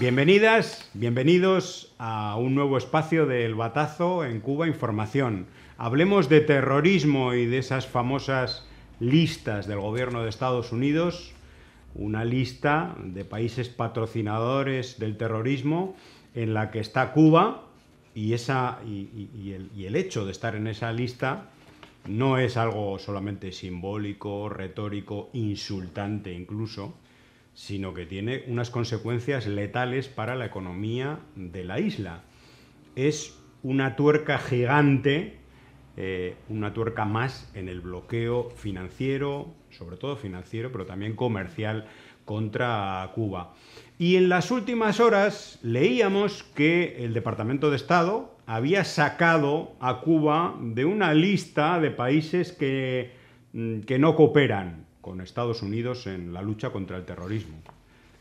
Bienvenidas, bienvenidos a un nuevo espacio del Batazo en Cuba Información. Hablemos de terrorismo y de esas famosas listas del gobierno de Estados Unidos, una lista de países patrocinadores del terrorismo en la que está Cuba y, esa, y el hecho de estar en esa lista no es algo solamente simbólico, retórico, insultante incluso, sino que tiene unas consecuencias letales para la economía de la isla. Es una tuerca gigante, eh, una tuerca más en el bloqueo financiero, sobre todo financiero, pero también comercial contra Cuba. Y en las últimas horas leíamos que el Departamento de Estado había sacado a Cuba de una lista de países que mm, no cooperan, con Estados Unidos en la lucha contra el terrorismo.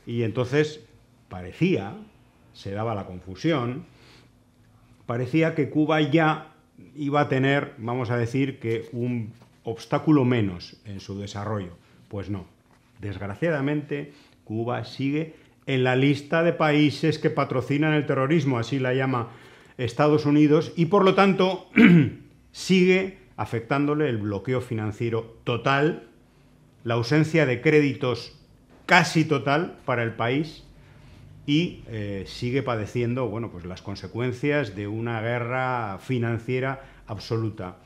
Y entonces parecía, se daba la confusión, parecía que Cuba ya iba a tener, vamos a decir, que un obstáculo menos en su desarrollo. Pues no, desgraciadamente Cuba sigue en la lista de países que patrocinan el terrorismo, así la llama Estados Unidos, y por lo tanto sigue afectándole el bloqueo financiero total la ausencia de créditos casi total para el país y eh, sigue padeciendo bueno, pues las consecuencias de una guerra financiera absoluta.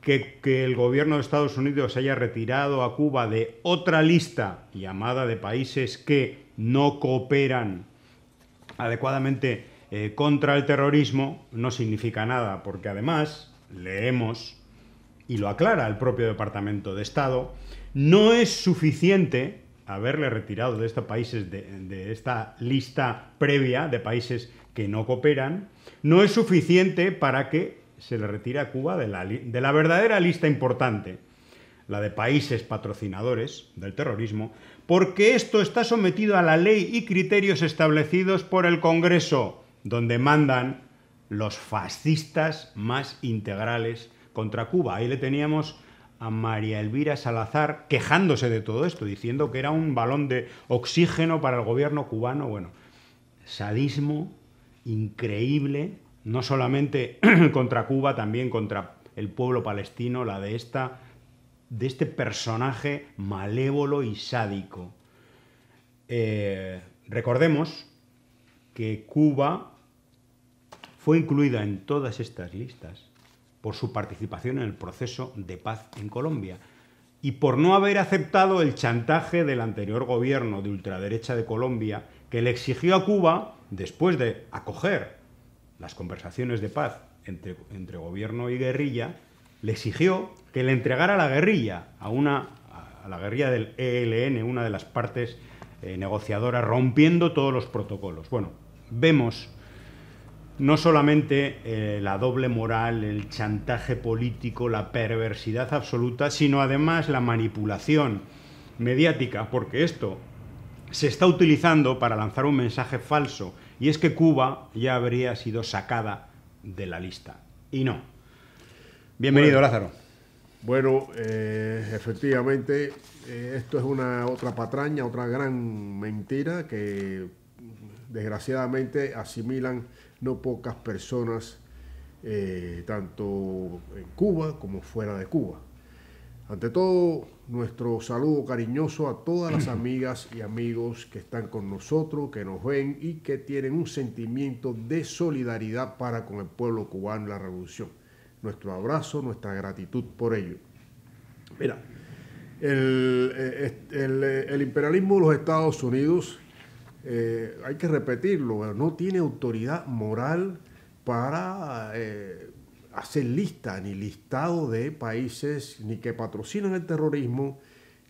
Que, el gobierno de Estados Unidos haya retirado a Cuba de otra lista llamada de países que no cooperan adecuadamente eh, contra el terrorismo no significa nada, porque además leemos y lo aclara el propio Departamento de Estado, no es suficiente haberle retirado de estos países de, esta lista previa de países que no cooperan, no es suficiente para que se le retire a Cuba de la, de la verdadera lista importante, la de países patrocinadores del terrorismo, porque esto está sometido a la ley y criterios establecidos por el Congreso, donde mandan los fascistas más integrales contra Cuba. Ahí le teníamos a María Elvira Salazar quejándose de todo esto, diciendo que era un balón de oxígeno para el gobierno cubano. Bueno, sadismo increíble, no solamente contra Cuba, también contra el pueblo palestino, la de esta de este personaje malévolo y sádico. Eh, recordemos que Cuba fue incluida en todas estas listas por su participación en el proceso de paz en Colombia y por no haber aceptado el chantaje del anterior gobierno de ultraderecha de Colombia que le exigió a Cuba, después de acoger las conversaciones de paz entre, entre gobierno y guerrilla, le exigió que le entregara la guerrilla, a, una, a la guerrilla del ELN, una de las partes eh, negociadoras, rompiendo todos los protocolos. Bueno, vemos no solamente eh, la doble moral, el chantaje político, la perversidad absoluta, sino además la manipulación mediática, porque esto se está utilizando para lanzar un mensaje falso, y es que Cuba ya habría sido sacada de la lista. Y no. Bienvenido, Lázaro. Bueno, eh, efectivamente, eh, esto es una otra patraña, otra gran mentira que desgraciadamente asimilan no pocas personas, eh, tanto en Cuba como fuera de Cuba. Ante todo, nuestro saludo cariñoso a todas las amigas y amigos que están con nosotros, que nos ven y que tienen un sentimiento de solidaridad para con el pueblo cubano y la revolución. Nuestro abrazo, nuestra gratitud por ello. Mira, el eh, eh, imperialismo de los Estados Unidos eh, hay que repetirlo, no tiene autoridad moral para eh, hacer lista ni listado de países ni que patrocinan el terrorismo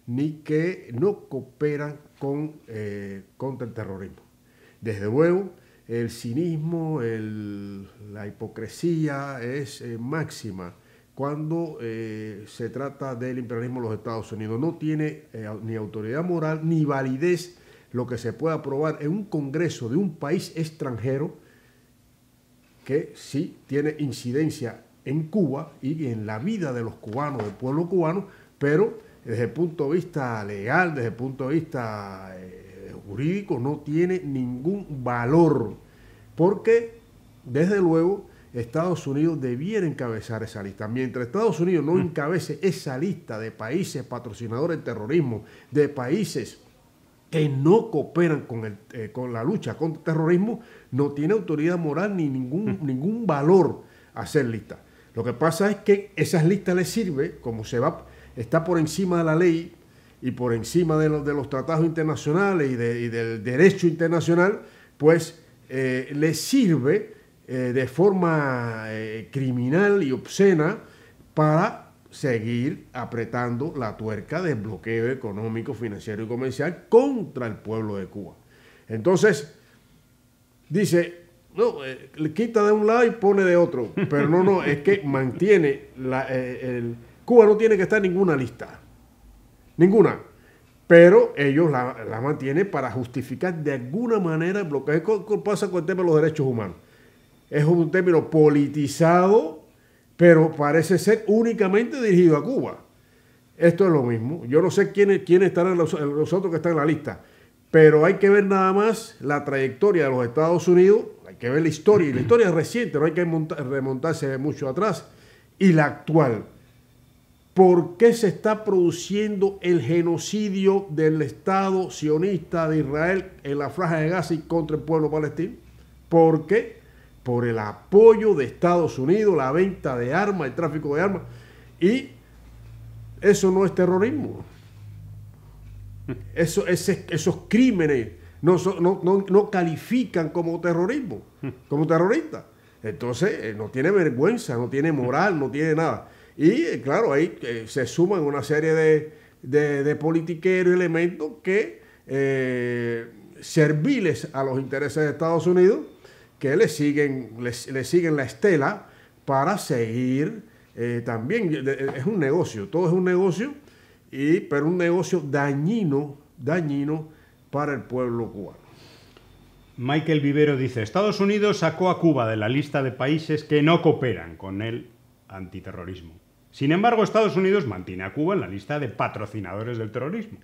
ni que no cooperan con, eh, contra el terrorismo. Desde luego, el cinismo, la hipocresía es máxima cuando se trata del imperialismo de los Estados Unidos. No tiene ni autoridad moral ni validez lo que se pueda aprobar en un Congreso de un país extranjero que sí tiene incidencia en Cuba y en la vida de los cubanos, del pueblo cubano, pero desde el punto de vista legal, desde el punto de vista eh, jurídico, no tiene ningún valor, porque desde luego Estados Unidos debiera encabezar esa lista. Mientras Estados Unidos no mm. encabece esa lista de países patrocinadores del terrorismo, de países que no cooperan con, eh, con la lucha contra el terrorismo, no tiene autoridad moral ni ningún, mm. ningún valor hacer lista Lo que pasa es que esas listas les sirve, como se va, está por encima de la ley y por encima de, los, de los tratados internacionales y, del derecho internacional, pues eh, les sirve eh, de forma criminal y obscena para seguir apretando la tuerca del bloqueo económico, financiero y comercial contra el pueblo de Cuba. Entonces, dice, no, eh, le quita de un lado y pone de otro, pero no, no, es que mantiene, eh, Cuba no tiene que estar en ninguna lista, ninguna, pero ellos la, la mantienen para justificar de alguna manera el bloqueo. ¿Qué pasa con el tema de los derechos humanos? Es un término politizado pero parece ser únicamente dirigido a Cuba. Esto es lo mismo. Yo no sé quiénes, estarán están los, otros que están en la lista, pero hay que ver nada más la trayectoria de los Estados Unidos, hay que ver la historia, y la historia es reciente, no hay que remontarse mucho atrás, y la actual. ¿Por qué se está produciendo el genocidio del Estado sionista de Israel en la franja de Gaza contra el pueblo palestino? ¿Por qué? por el apoyo de Estados Unidos, la venta de armas, el tráfico de armas. Y eso no es terrorismo. Eso, esos crímenes no, califican como terrorismo, como terrorista. Entonces, eh, no tiene vergüenza, no tiene moral, no tiene nada. Y eh, claro, ahí eh, se suman una serie de, politiqueros elementos que serviles a los intereses de Estados Unidos que le siguen, le, siguen la estela para seguir eh, también. Es un negocio, todo es un negocio, y, pero un negocio dañino, dañino para el pueblo cubano. Michael Vivero dice, Estados Unidos sacó a Cuba de la lista de países que no cooperan con el antiterrorismo. Sin embargo, Estados Unidos mantiene a Cuba en la lista de patrocinadores del terrorismo.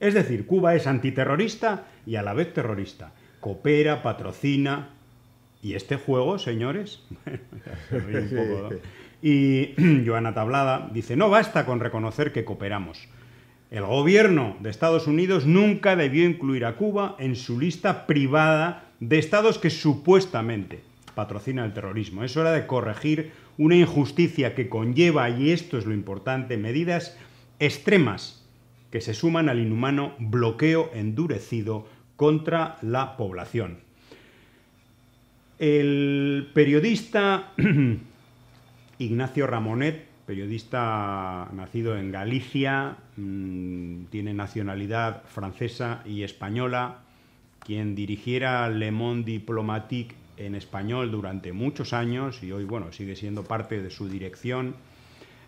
Es decir, Cuba es antiterrorista y a la vez terrorista. Coopera, patrocina, y este juego, señores, un poco, y Joana Tablada dice, no basta con reconocer que cooperamos. El gobierno de Estados Unidos nunca debió incluir a Cuba en su lista privada de estados que supuestamente patrocina el terrorismo. Es hora de corregir una injusticia que conlleva, y esto es lo importante, medidas extremas que se suman al inhumano bloqueo endurecido contra la población. El periodista Ignacio Ramonet, periodista nacido en Galicia, mm, tiene nacionalidad francesa y española, quien dirigiera Le Monde Diplomatique en español durante muchos años y hoy bueno, sigue siendo parte de su dirección.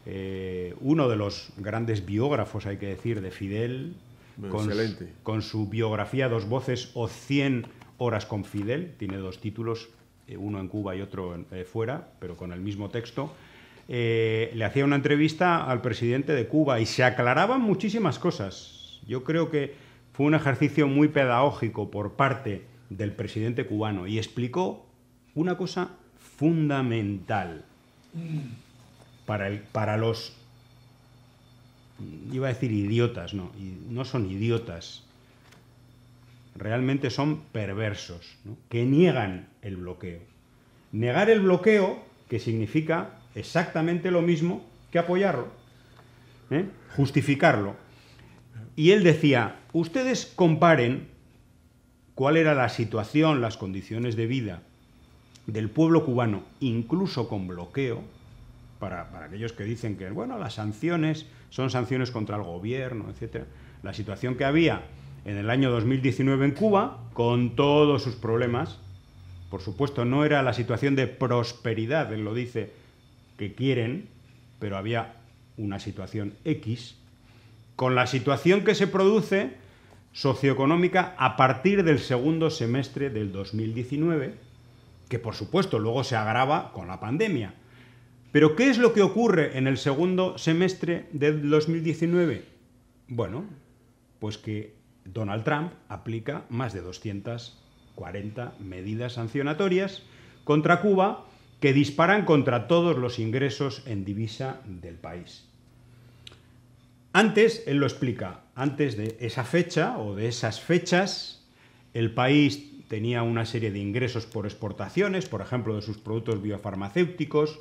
Eh, uno de los grandes biógrafos, hay que decir, de Fidel, con su, con, su biografía Dos Voces o 100 Horas con Fidel, tiene dos títulos eh, uno en Cuba y otro eh, fuera, pero con el mismo texto, eh, le hacía una entrevista al presidente de Cuba y se aclaraban muchísimas cosas. Yo creo que fue un ejercicio muy pedagógico por parte del presidente cubano y explicó una cosa fundamental para, para los, iba a decir idiotas, no, no son idiotas, realmente son perversos, que niegan el bloqueo. Negar el bloqueo, que significa exactamente lo mismo que apoyarlo, ¿eh? justificarlo. Y él decía, ustedes comparen cuál era la situación, las condiciones de vida del pueblo cubano, incluso con bloqueo, para, para, aquellos que dicen que, bueno, las sanciones son sanciones contra el gobierno, etc. La situación que había en el año 2019 en Cuba, con todos sus problemas. Por supuesto, no era la situación de prosperidad, él lo dice, que quieren, pero había una situación X, con la situación que se produce socioeconómica a partir del segundo semestre del 2019, que por supuesto luego se agrava con la pandemia. Pero ¿qué es lo que ocurre en el segundo semestre del 2019? Bueno, pues que Donald Trump aplica más de 240 medidas sancionatorias contra Cuba que disparan contra todos los ingresos en divisa del país. Antes, él lo explica, antes de esa fecha o de esas fechas, el país tenía una serie de ingresos por exportaciones, por ejemplo, de sus productos biofarmacéuticos,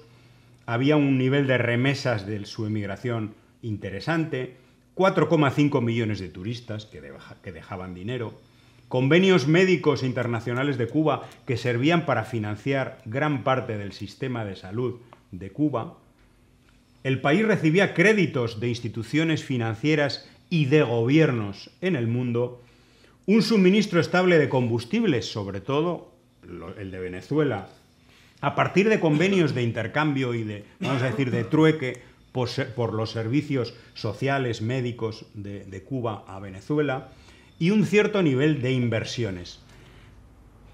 había un nivel de remesas de su emigración interesante, 4,5 millones de turistas que, dejaban dinero, convenios médicos e internacionales de Cuba que servían para financiar gran parte del sistema de salud de Cuba, el país recibía créditos de instituciones financieras y de gobiernos en el mundo, un suministro estable de combustibles, sobre todo el de Venezuela, a partir de convenios de intercambio y de, vamos a decir, de trueque por, los servicios sociales, médicos de, Cuba a Venezuela y un cierto nivel de inversiones.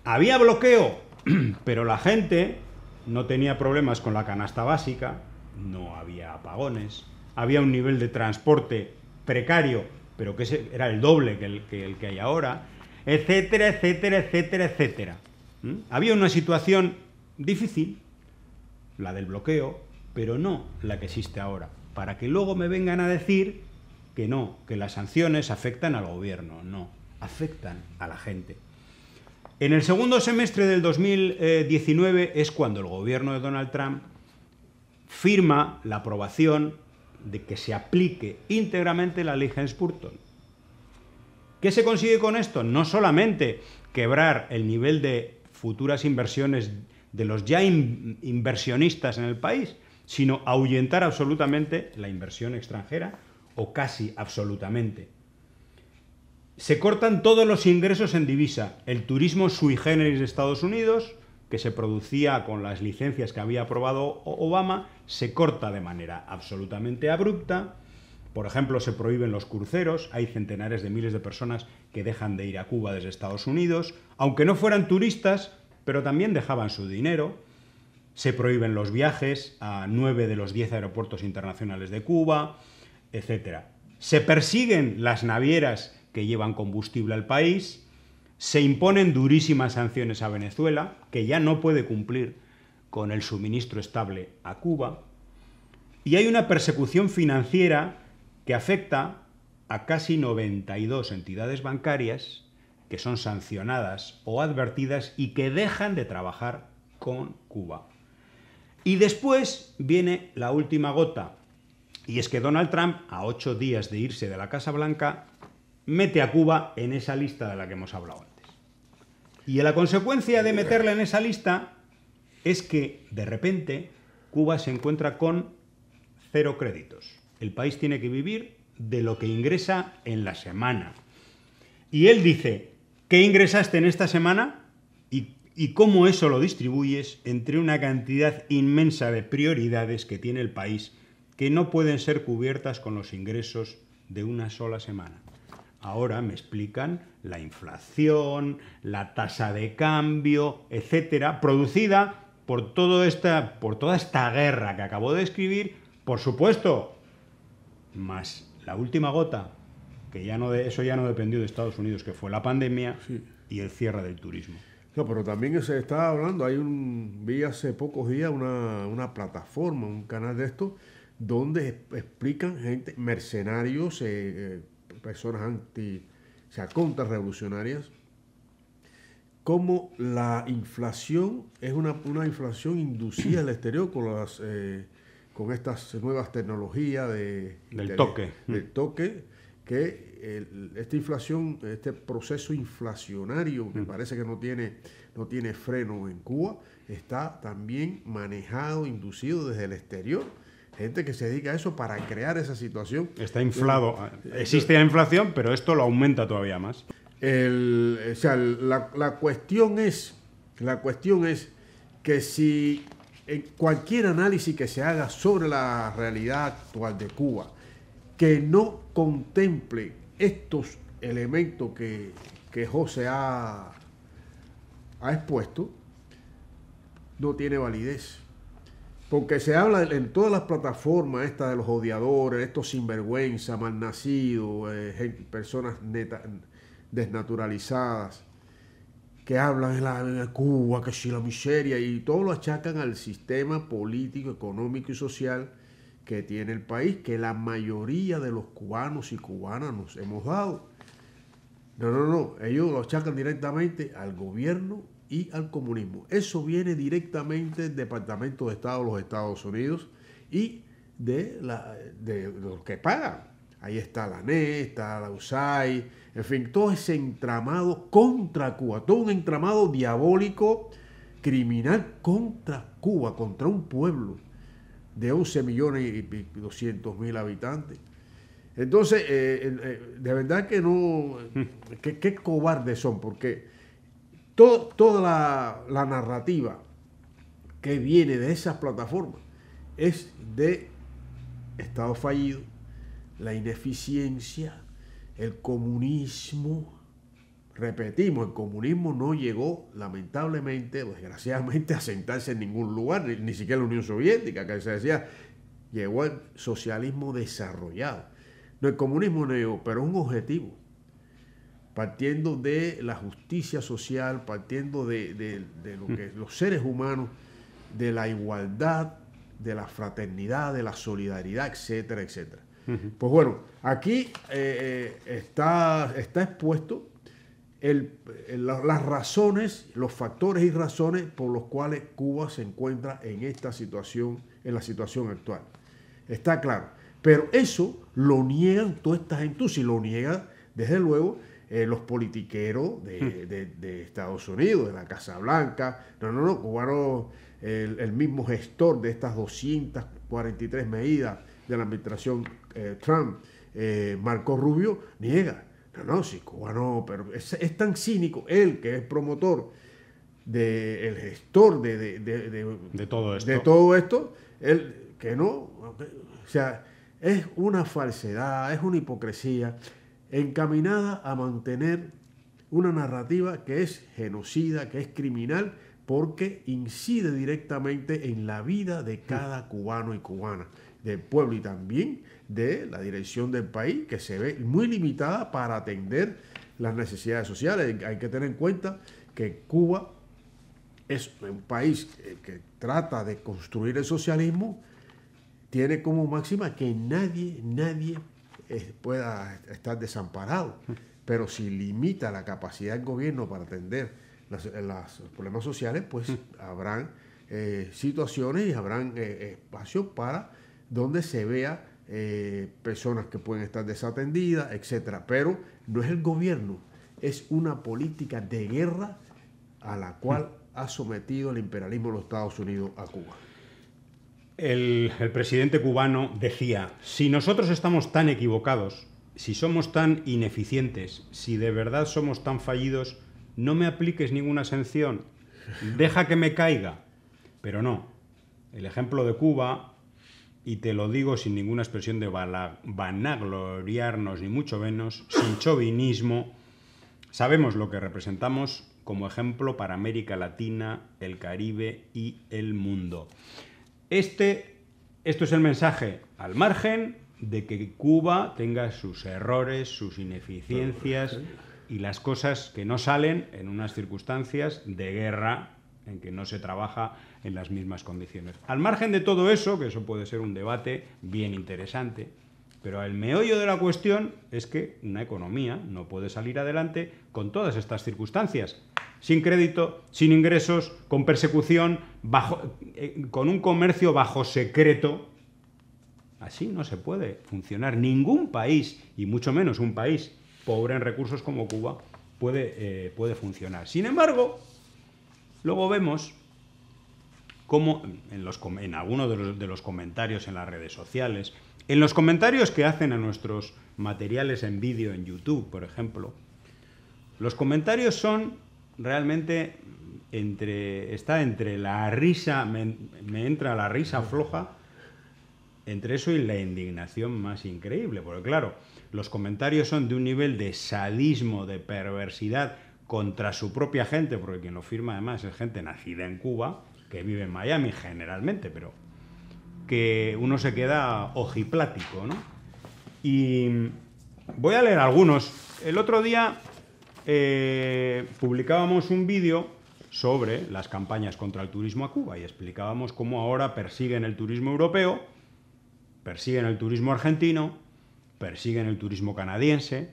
Había bloqueo, pero la gente no tenía problemas con la canasta básica, no había apagones, había un nivel de transporte precario, pero que era el doble que el que, hay ahora, etcétera, etcétera, etcétera, etcétera. Había una situación difícil, la del bloqueo, pero no la que existe ahora, para que luego me vengan a decir que no, que las sanciones afectan al gobierno, no, afectan a la gente. En el segundo semestre del 2019 es cuando el gobierno de Donald Trump firma la aprobación de que se aplique íntegramente la ley hens ¿Qué se consigue con esto? No solamente quebrar el nivel de futuras inversiones de los ya inversionistas en el país, sino ahuyentar absolutamente la inversión extranjera o casi absolutamente. Se cortan todos los ingresos en divisa. El turismo sui generis de Estados Unidos, que se producía con las licencias que había aprobado Obama, se corta de manera absolutamente abrupta. Por ejemplo, se prohíben los cruceros, hay centenares de miles de personas que dejan de ir a Cuba desde Estados Unidos, aunque no fueran turistas, pero también dejaban su dinero se prohíben los viajes a nueve de los diez aeropuertos internacionales de Cuba, etc. Se persiguen las navieras que llevan combustible al país, se imponen durísimas sanciones a Venezuela, que ya no puede cumplir con el suministro estable a Cuba, y hay una persecución financiera que afecta a casi 92 entidades bancarias que son sancionadas o advertidas y que dejan de trabajar con Cuba. Y después viene la última gota. Y es que Donald Trump, a ocho días de irse de la Casa Blanca, mete a Cuba en esa lista de la que hemos hablado antes. Y la consecuencia de meterla en esa lista es que, de repente, Cuba se encuentra con cero créditos. El país tiene que vivir de lo que ingresa en la semana. Y él dice, ¿qué ingresaste en esta semana? y cómo eso lo distribuyes entre una cantidad inmensa de prioridades que tiene el país que no pueden ser cubiertas con los ingresos de una sola semana. Ahora me explican la inflación, la tasa de cambio, etcétera, producida por, esta, por toda esta guerra que acabo de escribir, por supuesto, más la última gota, que ya no eso ya no dependió de Estados Unidos, que fue la pandemia y el cierre del turismo. No, pero también se está hablando, hay un, vi hace pocos días una, plataforma, un canal de esto, donde explican gente, mercenarios, eh, eh, personas anti, o sea, contrarrevolucionarias, cómo la inflación es una, inflación inducida al exterior eh, con estas nuevas tecnologías de, del toque. Del toque que esta inflación, este proceso inflacionario que parece que no tiene, no tiene freno en Cuba, está también manejado, inducido desde el exterior gente que se dedica a eso para crear esa situación. Está inflado. Eh, Existe la inflación, pero esto lo aumenta todavía más. la, cuestión es, la cuestión es que si cualquier análisis que se haga sobre la realidad actual de Cuba, que no contemple estos elementos que, que José ha, expuesto no tiene validez. Porque se habla en todas las plataformas esta de los odiadores, estos sinvergüenza, malnacidos, eh, personas desnaturalizadas, que hablan en la, Cuba, que si la miseria, y todo lo achacan al sistema político, económico y social que tiene el país, que la mayoría de los cubanos y cubanas nos hemos dado. No, no, no, ellos lo achacan directamente al gobierno y al comunismo. Eso viene directamente del Departamento de Estado de los Estados Unidos y de, los que pagan. Ahí está la NE, está la USAID, en fin, todo ese entramado contra Cuba, todo un entramado diabólico, criminal contra Cuba, contra un pueblo de 11 millones y 200 mil habitantes. Entonces, eh, eh, de verdad que no, Qué cobardes son, porque toda la, la narrativa que viene de esas plataformas es de Estado fallido, la ineficiencia, el comunismo, Repetimos, el comunismo no llegó, lamentablemente, desgraciadamente, a sentarse en ningún lugar, ni, siquiera siquiera la Unión Soviética, que se decía, llegó al socialismo desarrollado. No, el comunismo no llegó, pero un objetivo, partiendo de la justicia social, partiendo de, lo que los seres humanos, de la igualdad, de la fraternidad, de la solidaridad, etcétera, etcétera. Pues bueno, aquí eh, eh, está, está expuesto las razones, los factores y razones por los cuales Cuba se encuentra en esta situación, en la situación actual. Está claro. Pero eso lo niegan todas estas gente, si lo niegan, desde luego, eh, los politiqueros hmm. de, Estados Unidos, de la Casa Blanca, no, no, no, cubano, el, mismo gestor de estas 243 medidas de la administración eh, Trump, eh, Marco Rubio, niega no, sí Cuba cubano, pero es, tan cínico él que es promotor del gestor de, todo esto. De todo esto, él, que no, o sea, es una falsedad, es una hipocresía encaminada a mantener una narrativa que es genocida, que es criminal, porque incide directamente en la vida de cada cubano y cubana del pueblo y también de la dirección del país, que se ve muy limitada para atender las necesidades sociales. Hay que tener en cuenta que Cuba es un país eh, que trata de construir el socialismo, tiene como máxima que nadie, nadie eh, pueda estar desamparado. Pero si limita la capacidad del gobierno para atender eh, los problemas sociales, pues mm. habrán situaciones y habrán espacios para donde se vea eh, personas que pueden estar desatendidas, etcétera. Pero no es el gobierno, es una política de guerra a la cual ha sometido el imperialismo de los Estados Unidos a Cuba. el, presidente cubano decía, si nosotros estamos tan equivocados, si somos tan ineficientes, si de verdad somos tan fallidos, no me apliques ninguna sanción, deja que me caiga. Pero no, el ejemplo de Cuba, y te lo digo sin ninguna expresión de vanagloriarnos ni mucho menos, sin chauvinismo, sabemos lo que representamos como ejemplo para América Latina, el Caribe y el mundo. Este, esto es el mensaje al margen de que Cuba tenga sus errores, sus ineficiencias y las cosas que no salen en unas circunstancias de guerra en que no se trabaja en las mismas condiciones. Al margen de todo eso, que eso puede ser un debate bien interesante, pero el meollo de la cuestión es que una economía no puede salir adelante con todas estas circunstancias. Sin crédito, sin ingresos, con persecución, eh, con un comercio bajo secreto. Así no se puede funcionar. Ningún país, y mucho menos un país pobre en recursos como Cuba, puede, eh, puede funcionar. Sin embargo, Luego vemos cómo en, algunos de los, comentarios en las redes sociales, en los comentarios que hacen a nuestros materiales en vídeo en YouTube, por ejemplo, los comentarios son realmente entre está entre la risa me, me, entra la risa floja entre eso y la indignación más increíble porque claro los comentarios son de un nivel de sadismo de perversidad contra su propia gente, porque quien lo firma además es gente nacida en Cuba, que vive en Miami generalmente, pero que uno se queda ojiplático, ¿no? Y voy a leer algunos. El otro día eh, publicábamos un vídeo sobre las campañas contra el turismo a Cuba y explicábamos cómo ahora persiguen el turismo europeo, persiguen el turismo argentino, persiguen el turismo canadiense,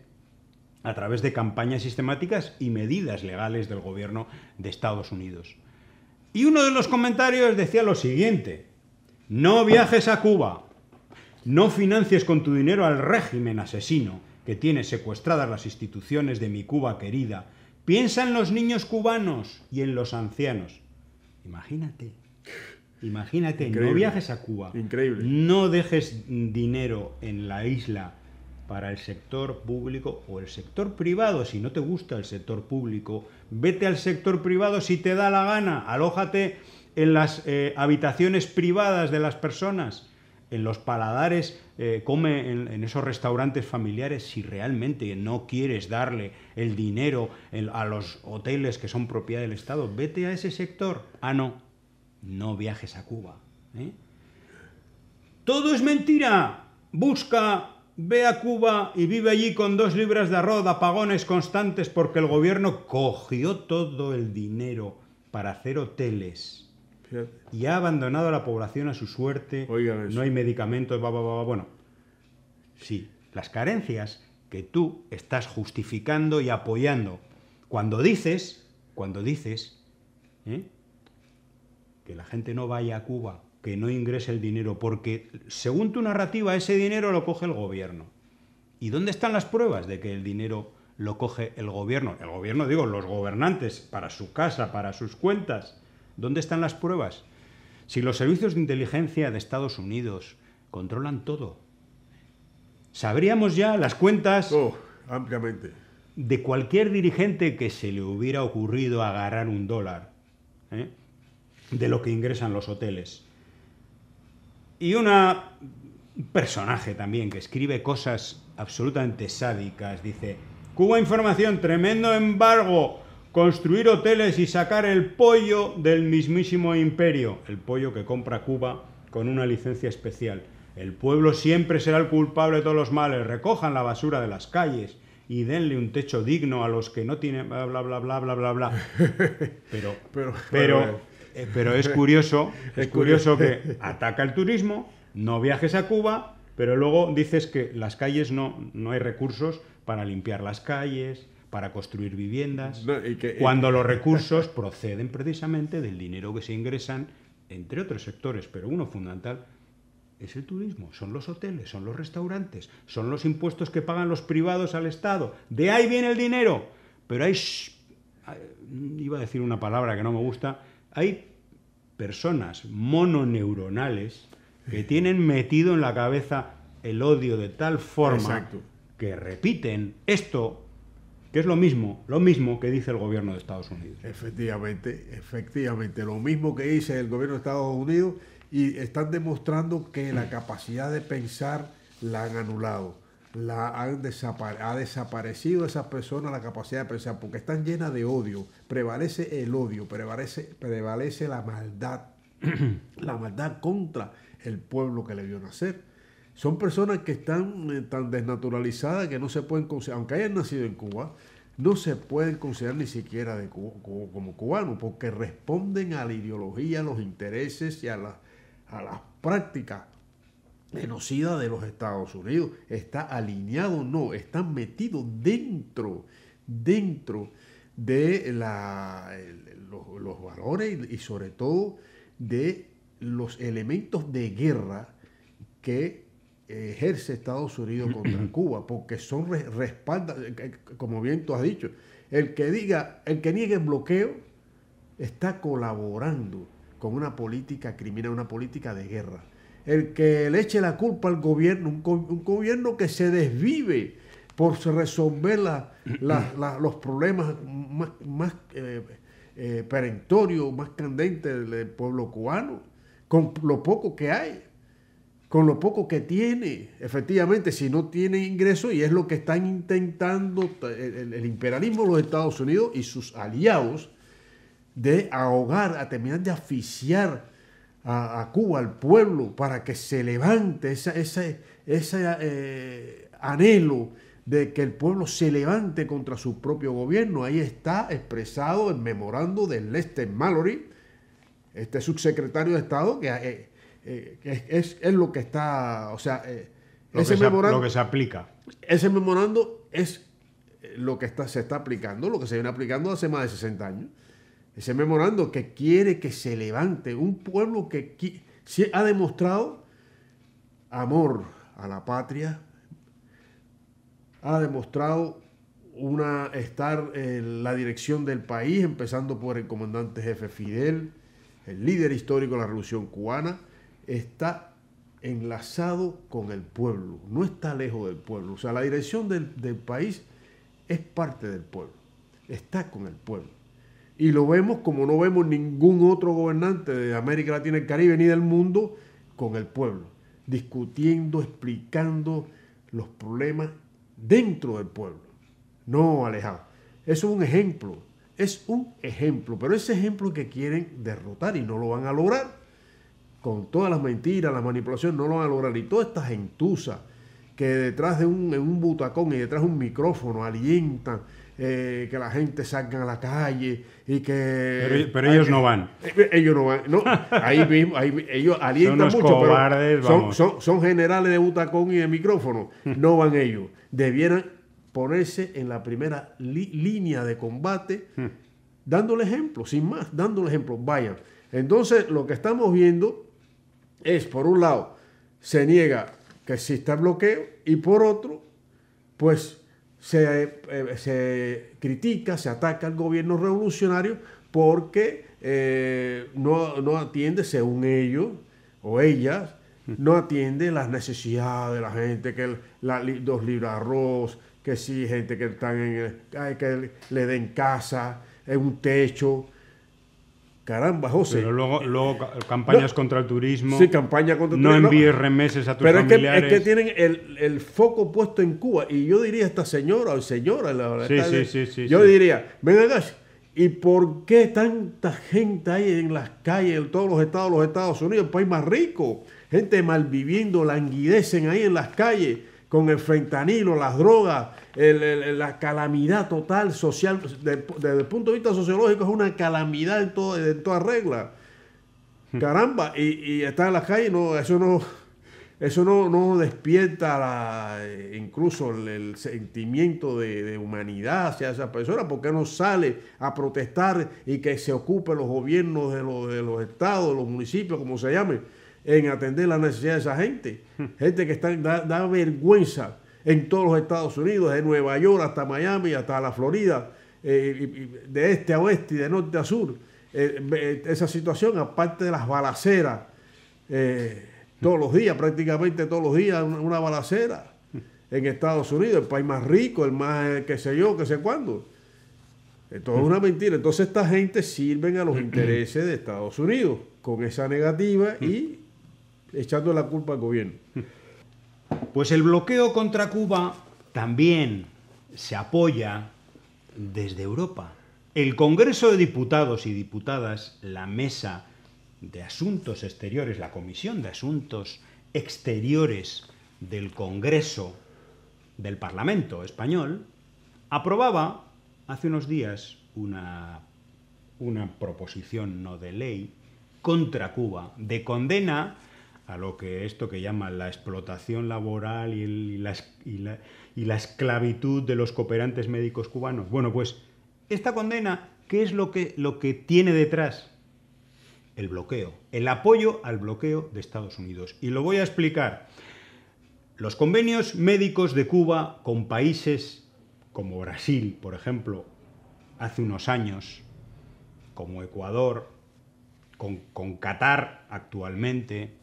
a través de campañas sistemáticas y medidas legales del gobierno de Estados Unidos. Y uno de los comentarios decía lo siguiente, no viajes a Cuba, no financies con tu dinero al régimen asesino que tiene secuestradas las instituciones de mi Cuba querida, piensa en los niños cubanos y en los ancianos. Imagínate. Imagínate, no viajes a Cuba. Increíble. No dejes dinero en la isla para el sector público o el sector privado. Si no te gusta el sector público, vete al sector privado si te da la gana. Alójate en las eh, habitaciones privadas de las personas, en los paladares, eh, come en, esos restaurantes familiares si realmente no quieres darle el dinero a los hoteles que son propiedad del Estado. Vete a ese sector. Ah, no, no viajes a Cuba. ¿eh? Todo es mentira. Busca Ve a Cuba y vive allí con dos libras de arroz, apagones constantes, porque el gobierno cogió todo el dinero para hacer hoteles y ha abandonado a la población a su suerte. no hay medicamentos, va, va, va, bueno. Sí, las carencias que tú estás justificando y apoyando. Cuando dices, cuando dices ¿eh? que la gente no vaya a Cuba que no ingrese el dinero, porque según tu narrativa ese dinero lo coge el gobierno. ¿Y dónde están las pruebas de que el dinero lo coge el gobierno? El gobierno, digo, los gobernantes, para su casa, para sus cuentas. ¿Dónde están las pruebas? Si los servicios de inteligencia de Estados Unidos controlan todo, sabríamos ya las cuentas... Oh, ampliamente. De cualquier dirigente que se le hubiera ocurrido agarrar un dólar, eh, de lo que ingresan los hoteles y una, un personaje también que escribe cosas absolutamente sádicas. Dice, Cuba Información, tremendo embargo, construir hoteles y sacar el pollo del mismísimo imperio. El pollo que compra Cuba con una licencia especial. El pueblo siempre será el culpable de todos los males. Recojan la basura de las calles y denle un techo digno a los que no tienen bla bla bla bla bla bla pero, pero, eh, pero es curioso, es curioso que ataca el turismo, no viajes a Cuba, pero luego dices que las calles no, no hay recursos para limpiar las calles, para construir viviendas, cuando los recursos proceden precisamente del dinero que se ingresan, entre otros sectores, pero uno fundamental es el turismo, son los hoteles, son los restaurantes, son los impuestos que pagan los privados al Estado. De ahí viene el dinero. Pero hay... Iba a decir una palabra que no me gusta, hay personas mononeuronales que tienen metido en la cabeza el odio de tal forma que repiten esto, que es lo mismo, lo mismo que dice el gobierno de Estados Unidos. Efectivamente, efectivamente, lo mismo que dice el gobierno de Estados Unidos y están demostrando que la capacidad de pensar la han anulado la ha desaparecido esas personas la capacidad de pensar, porque están llenas de odio, prevalece el odio, prevalece, prevalece la maldad, la maldad contra el pueblo que le vio nacer. Son personas que están eh, tan desnaturalizadas que no se pueden considerar, aunque hayan nacido en Cuba, no se pueden considerar ni siquiera como, cubanos, porque responden a la ideología, a los intereses y a, a las prácticas genocida de los Estados Unidos. Está alineado, no, está metido dentro, dentro de la, los, valores y sobre todo de los elementos de guerra que ejerce Estados Unidos contra Cuba, porque son respaldas, eh, eh, como bien tú has dicho, el que diga, el que niegue el bloqueo está colaborando con una política criminal, una política de guerra el que le eche la culpa al gobierno, un, gobierno que se desvive por resolver los problemas más, eh, eh, perentorios, más candentes del pueblo cubano, con lo poco que hay, con lo poco que tiene. Efectivamente, si no tiene ingresos, y es lo que están intentando eh, el, imperialismo de los Estados Unidos y sus aliados, de ahogar, a terminar de asfixiar a, Cuba, al pueblo, para que se levante ese, eh, anhelo de que el pueblo se levante contra su propio gobierno. Ahí está expresado el memorando de Lester Mallory, este subsecretario de Estado, que, eh, eh, es, lo que está, o sea, ese memorando... Lo que se aplica. Ese memorando es lo que está, se está aplicando, lo que se viene aplicando hace más de 60 años ese memorando que quiere que se levante un pueblo que ha demostrado amor a la patria, ha demostrado una, estar en la dirección del país, empezando por el comandante jefe Fidel, el líder histórico de la Revolución Cubana, está enlazado con el pueblo, no está lejos del pueblo. O sea, la dirección del país es parte del pueblo, está con el pueblo. Y lo vemos como no vemos ningún otro gobernante de América Latina, el Caribe ni del mundo con el pueblo, discutiendo, explicando los problemas dentro del pueblo, no alejado. es un ejemplo, es un ejemplo, pero ese ejemplo que quieren derrotar y no lo van a lograr, con todas las mentiras, las manipulaciones, no lo van a lograr. Y toda esta gentuza que detrás de un, un butacón y detrás de un micrófono alientan eh, que la gente salga a la calle y que... Pero, ellos no van. Eh, ellos no van. ahí mismo, ellos alientan mucho, pero son, son generales de butacón y de micrófono. No van ellos. Debieran ponerse en la primera línea de combate, hmm. dándole ejemplo, sin más, dándole ejemplo, vayan. Entonces, lo que estamos viendo es, por un lado, se niega que exista bloqueo y por otro, pues eh, eh, se, critica, se ataca al gobierno revolucionario porque eh, no, atiende, según ellos o ellas, no atiende las necesidades de la gente, que los dos libras de arroz, que sí, gente que, están en que le den casa, un techo, Caramba, José. Pero luego, luego campañas contra el turismo. Sí, campaña contra el turismo. No envíes remeses a tus familiares. Pero es, que, tienen el, foco puesto en Cuba. Y yo diría a esta señora o señora, la verdad. Sí, sí, sí, sí, Yo diría, venga ¿y por qué tanta gente ahí en las calles en todos los estados de los Estados Unidos, el país más rico? Gente malviviendo, languidecen ahí en las calles con el fentanilo, las drogas, la calamidad total social, desde el punto de vista sociológico es una calamidad en, todo, en toda regla. Hmm. Caramba, y, y estar en la calle, no, eso no, eso no, despierta la, incluso el, sentimiento de, humanidad hacia esa persona, porque no sale a protestar y que se ocupen los gobiernos de los, de los estados, los municipios, como se llame en atender la necesidad de esa gente. Gente que está, da, vergüenza en todos los Estados Unidos, de Nueva York hasta Miami, hasta la Florida, eh, de este a oeste y de norte a sur. Eh, eh, esa situación, aparte de las balaceras, todos los días, prácticamente todos los días, una, balacera en Estados Unidos, el país más rico, el más qué sé yo, qué sé cuándo. Entonces es una mentira. Entonces esta gente sirven a los intereses de Estados Unidos con esa negativa y echando la culpa al gobierno. Pues el bloqueo contra Cuba también se apoya desde Europa. El Congreso de Diputados y Diputadas, la Mesa de Asuntos Exteriores, la Comisión de Asuntos Exteriores del Congreso del Parlamento Español, aprobaba hace unos días una, una proposición no de ley contra Cuba de condena a lo que esto que llaman la explotación laboral y, la, esclavitud de los cooperantes médicos cubanos. Bueno, pues esta condena, ¿qué es lo que, tiene detrás? El bloqueo, el apoyo al bloqueo de Estados Unidos. Y lo voy a explicar. Los convenios médicos de Cuba con países como Brasil, por ejemplo, hace unos años, como Ecuador, con, con Qatar actualmente,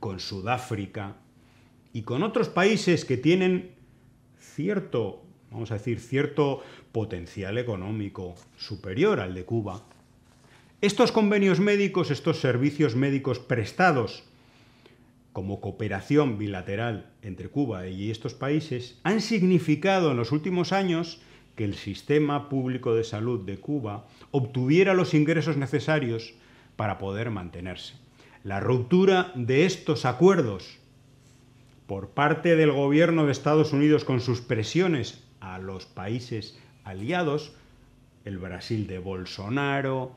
con Sudáfrica y con otros países que tienen cierto, vamos a decir, cierto potencial económico superior al de Cuba, estos convenios médicos, estos servicios médicos prestados como cooperación bilateral entre Cuba y estos países, han significado en los últimos años que el sistema público de salud de Cuba obtuviera los ingresos necesarios para poder mantenerse. La ruptura de estos acuerdos por parte del gobierno de Estados Unidos con sus presiones a los países aliados, el Brasil de Bolsonaro,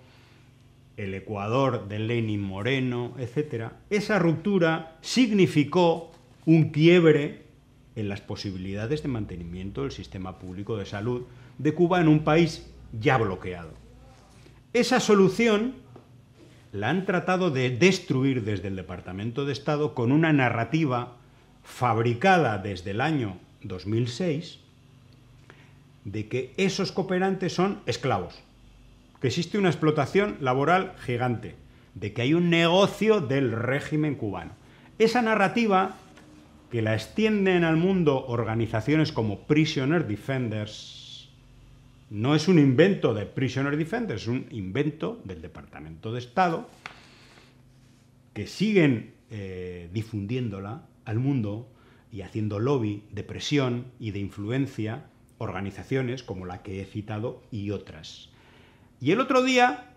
el Ecuador de Lenin Moreno, etc., esa ruptura significó un quiebre en las posibilidades de mantenimiento del sistema público de salud de Cuba en un país ya bloqueado. Esa solución la han tratado de destruir desde el Departamento de Estado con una narrativa fabricada desde el año 2006 de que esos cooperantes son esclavos, que existe una explotación laboral gigante, de que hay un negocio del régimen cubano. Esa narrativa que la extienden al mundo organizaciones como Prisoner Defenders, no es un invento de Prisoner Defenders, es un invento del Departamento de Estado que siguen eh, difundiéndola al mundo y haciendo lobby de presión y de influencia organizaciones como la que he citado y otras. Y el otro día,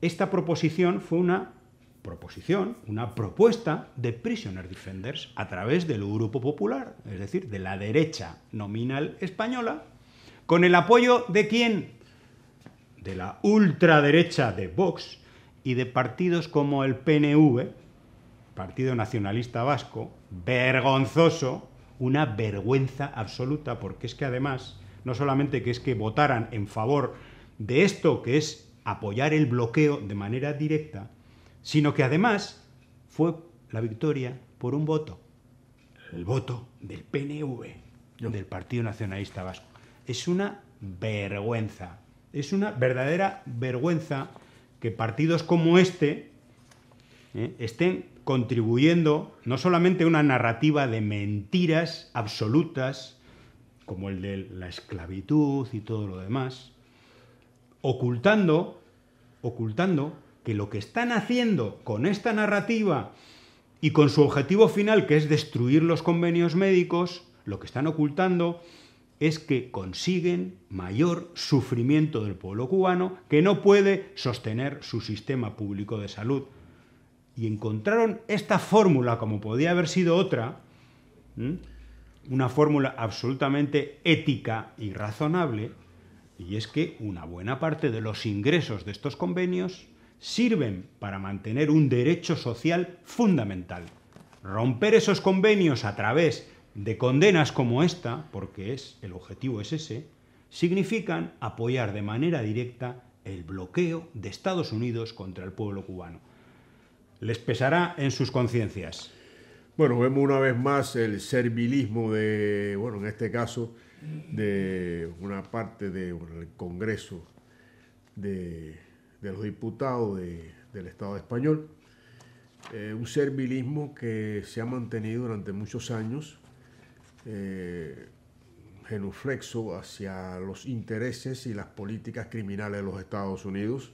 esta proposición fue una proposición, una propuesta de Prisoner Defenders a través del Grupo Popular, es decir, de la derecha nominal española, con el apoyo de quién? De la ultraderecha de Vox y de partidos como el PNV, Partido Nacionalista Vasco, vergonzoso, una vergüenza absoluta, porque es que además, no solamente que es que votaran en favor de esto que es apoyar el bloqueo de manera directa, sino que además fue la victoria por un voto, el voto del PNV, del Partido Nacionalista Vasco. Es una vergüenza. Es una verdadera vergüenza que partidos como este eh, estén contribuyendo no solamente a una narrativa de mentiras absolutas, como el de la esclavitud y todo lo demás, ocultando, ocultando que lo que están haciendo con esta narrativa y con su objetivo final, que es destruir los convenios médicos, lo que están ocultando es que consiguen mayor sufrimiento del pueblo cubano que no puede sostener su sistema público de salud. Y encontraron esta fórmula, como podía haber sido otra, una fórmula absolutamente ética y razonable, y es que una buena parte de los ingresos de estos convenios sirven para mantener un derecho social fundamental. Romper esos convenios a través de condenas como esta, porque es, el objetivo es ese, significan apoyar de manera directa el bloqueo de Estados Unidos contra el pueblo cubano. Les pesará en sus conciencias. Bueno, vemos una vez más el servilismo de, bueno, en este caso, de una parte del Congreso de, los diputados del Estado español. Eh, un servilismo que se ha mantenido durante muchos años eh, genuflexo hacia los intereses y las políticas criminales de los Estados Unidos.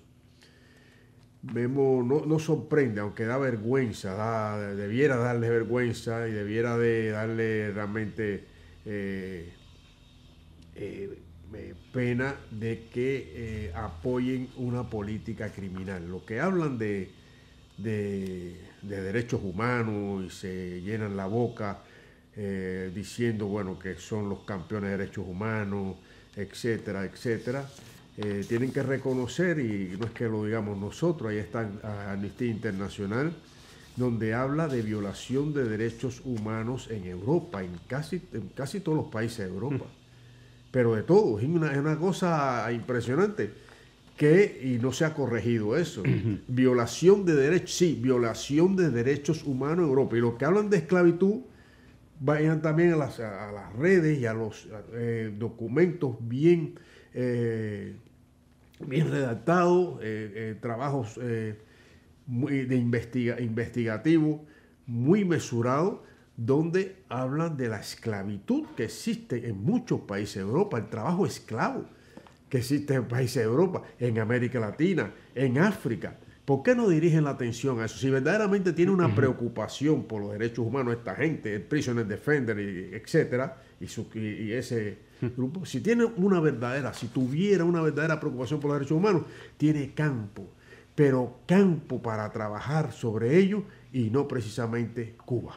Vemos, no, sorprende, aunque da vergüenza, debiera darle vergüenza y debiera de darle realmente eh, eh, pena de que apoyen una política criminal. Lo que hablan de, de derechos humanos y se llenan la boca eh, diciendo, bueno, que son los campeones de derechos humanos, etcétera, etcétera. Eh, tienen que reconocer, y no es que lo digamos nosotros, ahí está Amnistía Internacional, donde habla de violación de derechos humanos en Europa, en casi, casi todos los países de Europa. Mm. Pero de todos, es una, es una cosa impresionante que, y no se ha corregido eso, violación de derechos, sí, violación de derechos humanos en Europa. Y lo que hablan de esclavitud vayan también a las, redes y a los eh, documentos bien, eh, bien redactados, eh, trabajos investigativos de investiga, muy mesurados, donde hablan de la esclavitud que existe en muchos países de Europa, el trabajo esclavo que existe en países de Europa, en América Latina, en África. ¿Por qué no dirigen la atención a eso? Si verdaderamente tiene una preocupación por los derechos humanos esta gente, el prisoner defender, etcétera, y ese hm. grupo, si tiene una verdadera, si tuviera una verdadera preocupación por los derechos humanos, tiene campo, pero campo para trabajar sobre ello y no precisamente Cuba.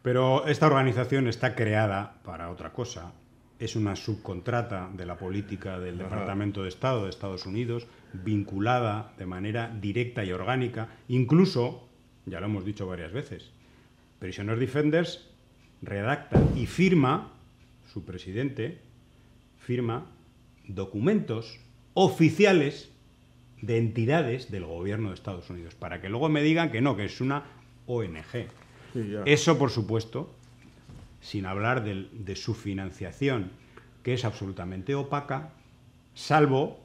Pero esta organización está creada para otra cosa. Es una subcontrata de la política del Departamento de Estado de Estados Unidos, vinculada de manera directa y orgánica, incluso, ya lo hemos dicho varias veces, Prisoners Defenders redacta y firma, su presidente, firma documentos oficiales de entidades del gobierno de Estados Unidos, para que luego me digan que no, que es una ONG. Eso, por supuesto, sin hablar de su financiación, que es absolutamente opaca, salvo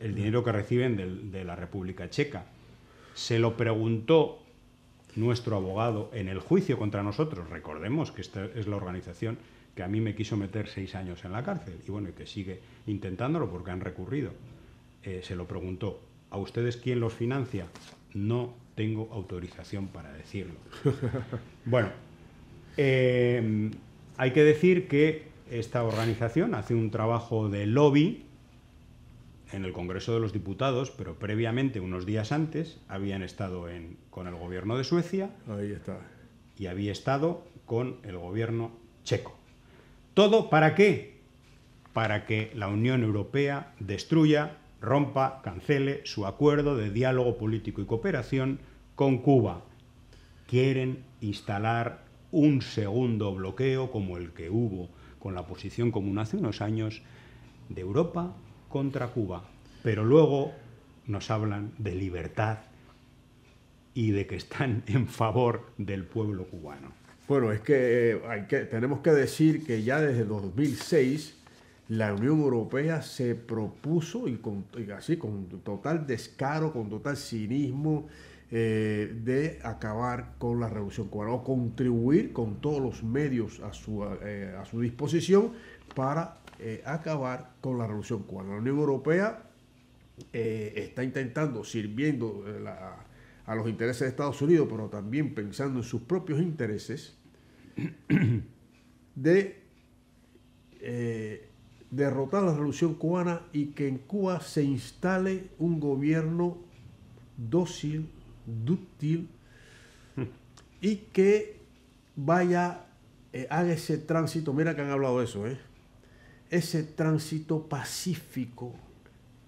el dinero que reciben de, la República Checa. Se lo preguntó nuestro abogado en el juicio contra nosotros. Recordemos que esta es la organización que a mí me quiso meter seis años en la cárcel y bueno, y que sigue intentándolo porque han recurrido. Eh, se lo preguntó, ¿a ustedes quién los financia? No tengo autorización para decirlo. bueno, eh, hay que decir que esta organización hace un trabajo de lobby en el Congreso de los Diputados, pero previamente, unos días antes, habían estado con el gobierno de Suecia y había estado con el gobierno checo. ¿Todo para qué? Para que la Unión Europea destruya, rompa, cancele su acuerdo de diálogo político y cooperación con Cuba. Quieren instalar un segundo bloqueo como el que hubo con la posición común hace unos años de Europa contra Cuba, pero luego nos hablan de libertad y de que están en favor del pueblo cubano. Bueno, es que, eh, tenemos que decir que ya desde 2006 la Unión Europea se propuso, y, así con total descaro, con total cinismo, eh, de acabar con la revolución cubana o contribuir con todos los medios a su, eh, a su disposición para eh, acabar con la revolución cubana. La Unión Europea eh, está intentando, sirviendo eh, a los intereses de Estados Unidos, pero también pensando en sus propios intereses, de derrotar la revolución cubana y que en Cuba se instale un gobierno dócil, dúctil, y que vaya, haga ese tránsito. Mira que han hablado de eso, ¿eh? ese tránsito pacífico,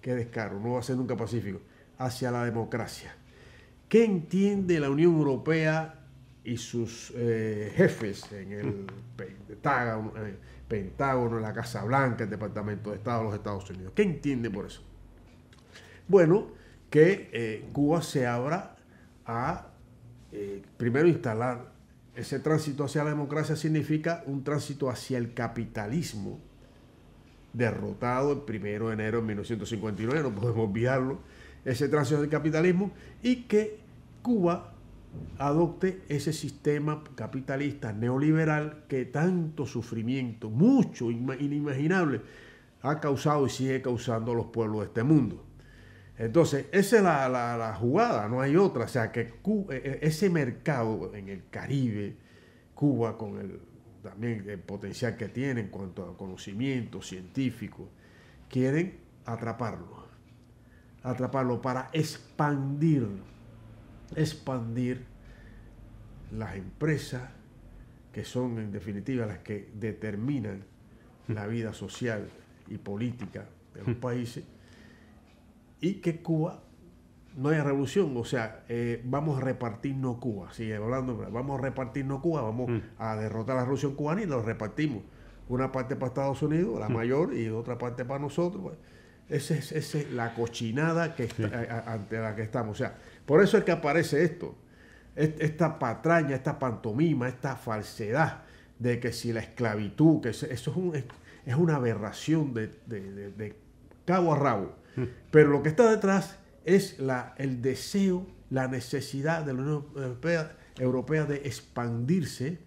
que descaro, no va a ser nunca pacífico, hacia la democracia. ¿Qué entiende la Unión Europea y sus eh, jefes mm. en el Pentágono, en la Casa Blanca, el Departamento de Estado de los Estados Unidos? ¿Qué entiende por eso? Bueno, que eh, Cuba se abra a, eh, primero, instalar ese tránsito hacia la democracia significa un tránsito hacia el capitalismo, derrotado el primero de enero de 1959, no podemos olvidarlo, ese tránsito del capitalismo, y que Cuba adopte ese sistema capitalista neoliberal que tanto sufrimiento, mucho inimaginable, ha causado y sigue causando a los pueblos de este mundo. Entonces, esa es la, jugada, no hay otra. O sea, que e-, e-, ese mercado en el Caribe, Cuba con el también el potencial que tienen en cuanto a conocimiento científico, quieren atraparlo, atraparlo para expandir, expandir las empresas que son en definitiva las que determinan la vida social y política de los países y que Cuba no hay revolución, o sea, eh, vamos a repartirnos Cuba, sigue hablando, vamos a repartirnos Cuba, vamos mm. a derrotar la revolución cubana y los repartimos. Una parte para Estados Unidos, la mm. mayor, y otra parte para nosotros. Esa pues. es, la cochinada que eh, ante la que estamos. O sea, por eso es que aparece esto, esta patraña, esta pantomima, esta falsedad de que si la esclavitud, que eso es, una aberración de, cabo a rabo. Mm. Pero lo que está detrás es la, el deseo, la necesidad de la Unión Europea, de expandirse,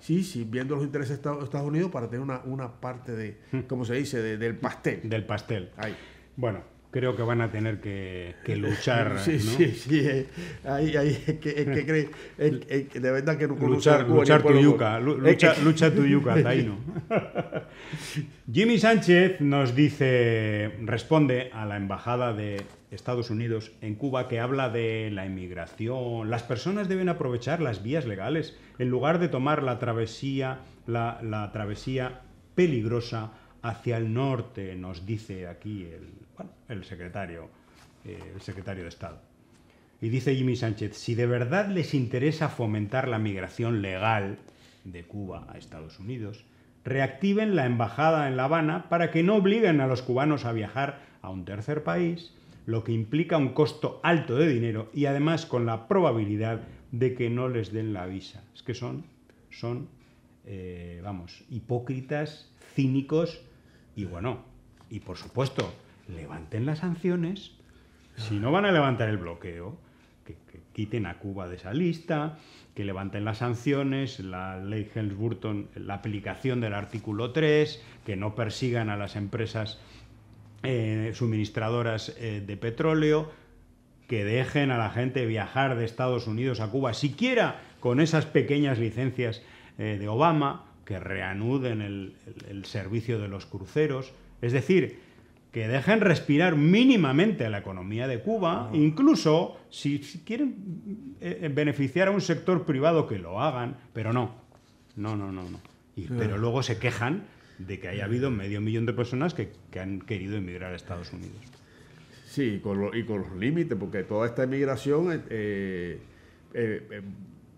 sí, viendo los intereses de Estados Unidos para tener una, una parte de, hmm. se dice?, del pastel. Del pastel. Bueno, creo que van a tener que, luchar. Sí, ¿no? sí, sí. Eh. Ahí, ahí, que, que, de verdad que Luchar, luchar tu yuca, lucha, lucha tu yuca, Taino. Jimmy Sánchez nos dice, responde a la embajada de Estados Unidos en Cuba que habla de la inmigración. Las personas deben aprovechar las vías legales en lugar de tomar la travesía, la, la travesía peligrosa hacia el norte, nos dice aquí el bueno, el secretario, eh, el secretario de Estado. Y dice Jimmy Sánchez, si de verdad les interesa fomentar la migración legal de Cuba a Estados Unidos, reactiven la embajada en La Habana para que no obliguen a los cubanos a viajar a un tercer país, lo que implica un costo alto de dinero y además con la probabilidad de que no les den la visa. Es que son, son eh, vamos, hipócritas, cínicos y bueno, y por supuesto, levanten las sanciones. Si no van a levantar el bloqueo, que, quiten a Cuba de esa lista, que levanten las sanciones, la ley Helms-Burton, la aplicación del artículo 3, que no persigan a las empresas eh, suministradoras eh, de petróleo, que dejen a la gente viajar de Estados Unidos a Cuba, siquiera con esas pequeñas licencias eh, de Obama, que reanuden el servicio de los cruceros. Es decir, que dejen respirar mínimamente a la economía de Cuba, ah. incluso si, quieren eh, eh, beneficiar a un sector privado que lo hagan, pero no, no, no, no, no. pero luego se quejan de que haya habido medio millón de personas que, han querido emigrar a Estados Unidos. Sí, y con, los límites, porque toda esta emigración, eh,